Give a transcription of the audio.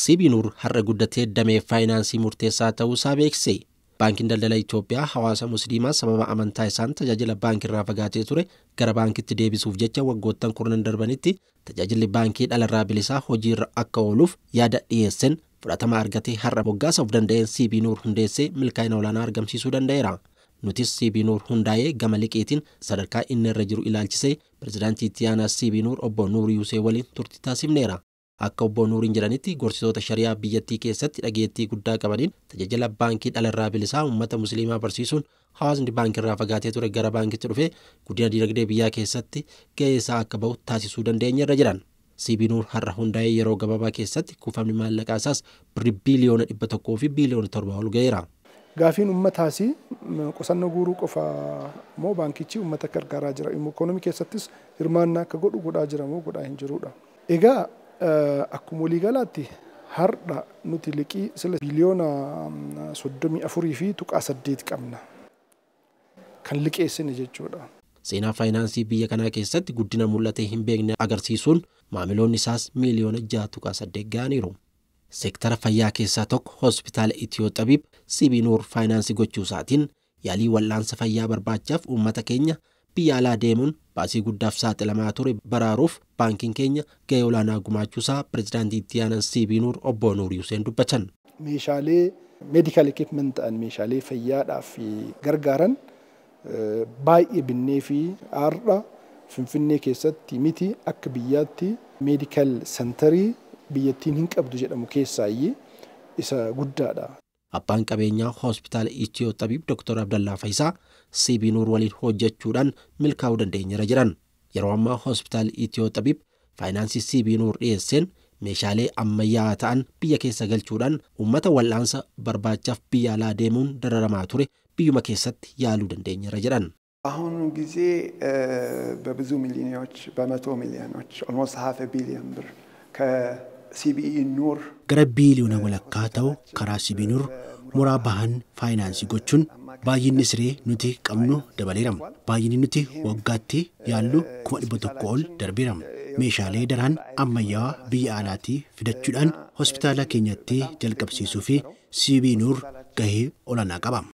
ሲቢኑር ሀረ ጉደቴ ደሜ ፋይናንሲ ሙርቴሳ ተው ሳቤክሴ ባንኪ እንደለለ ኢትዮጵያ ሐዋሳ ሙስሊማ ሰበበ አመንታ ይሳን ተጃጅለ ባንኪ ራ ቱሬ ገረ ባንኪት ዴቢሱፍ ጀቸ ወጎተን ኩርንን ደርበኒቲ ተጃጅል ባንኪ ዳለራ ቢሊሳ ሆጂር አካወሉፍ ያደ ዲኤስን ፍረተማ አርገቴ ሀረ ቦጋ ሰው ደንደየን ሲቢኑር ሁንዴሴ ምልካይ ነውላና አርገምሲሱ ደንደይራ ኑቲስ ሲቢኑር ሁንዳዬ ገመልቄቲን ሰደርካ ኢነረጅሩ ኢላልችሴ ፕሬዚዳንት ኢትያና ሲቢኑር ኦቦ ኑር ዩሴ ወሊን ቱርቲታ ሲምኔራ akka obbo nuuriin jedhanitti gorsitoota shari'aa biyyattii keessatti dhageettii guddaa qabaniin tajaajila baankii dhalarraa bilisaa uummata musliimaa barsiisuun hawaasni baankii irraa fagaatee ture gara baankitti dhufe guddina diinagdee biyyaa keessatti ga'ee isaa akka ba'u taasisuu dandeenya irra jiran. Siibinuur har'a hundaa'ee yeroo gabaabaa keessatti kuufamni maallaqaa isaas birri biiliyoona dhibba tokkoo fi biiliyoona torba ol ga'eera. Gaafiin uummataas qusannoo guuruu qofa moo baankichi uummata gargaaraa jira immoo ikonoomii keessattis hirmaannaa akka godhu godhaa jira moo godhaa hin jiruudha. Egaa akkuma walii galaatti har'a nuti liqii sila biliyoona soddomii afurii fi tuqaa saddeet qabna kan liqeessine jechuudha. Seenaa faayinaansii biyya kanaa keessatti guddina mul'ate hin beekne agarsiisuun maamiloonni isaas miiliyoona ja'a tuqaa saddeet ga'aniiru. Seektara fayyaa keessaa tokko hospitaala Itiyoo Xabiib sibiinuur faayinaansii gochuusaatiin yaalii wal'aansa fayyaa barbaachaaf uummata keenya biyya alaa deemuun baasii guddaaf saaxilamaa ture baraaruuf baankiin keenya gahee olaanaa isaa pireezidaantii itti aanan siibii obbo Nuurii Huseen dubbatan. Meeshaalee meedikaal ekiipment ta'an meeshaalee fayyaadhaaf gargaaran eh, baay'ee binnee fi aarra Finfinnee keessatti miti akka biyyaatti meedikaal santarii biyyattiin hin qabdu jedhamu keessaayyee isa guddaadha. abbaan qabeenyaa hospitaala Itiyoo xabiib Dr. Abdallaa Faayisaa Siibii Nuur waliin hojjechuudhaan milkaa'uu dandeenyeera jiran Yeroo ammaa hospitaala Itiyoo xabiib faayinaansii Siibii Nuur dhiyeesseen meeshaalee ammayyaa ta'an biyya keessa galchuudhaan uummata wal'aansa barbaachaaf biyya alaa deemuun dararamaa ture biyyuma keessatti yaaluu dandeenyeera jedhan። አሁኑ ጊዜ በብዙ ሚሊዮኖች በመቶ ሚሊዮኖች ኦልሞስት ሀፍ ቢሊዮን ብር ኑር ገረቢሊው ነወለካተው ከራ ሲቢ ኑር ሙራ ባህን ፋይናንስ ጎቹን ባይን ስሬ ኑቲ ቀምኑ ደበሌረም ባይን ኑቲ ወጋቲ ያሉ ኩመድ ቦተኮል ደርቢረም ሜሻሌ ደራን አመያዋ ብየ አላቲ ፍደቹዳን ሆስፒታላ ኬኛቲ ጀልቀብሲሱፊ ሲቢ ኑር ገሂ ኦላና ቀባም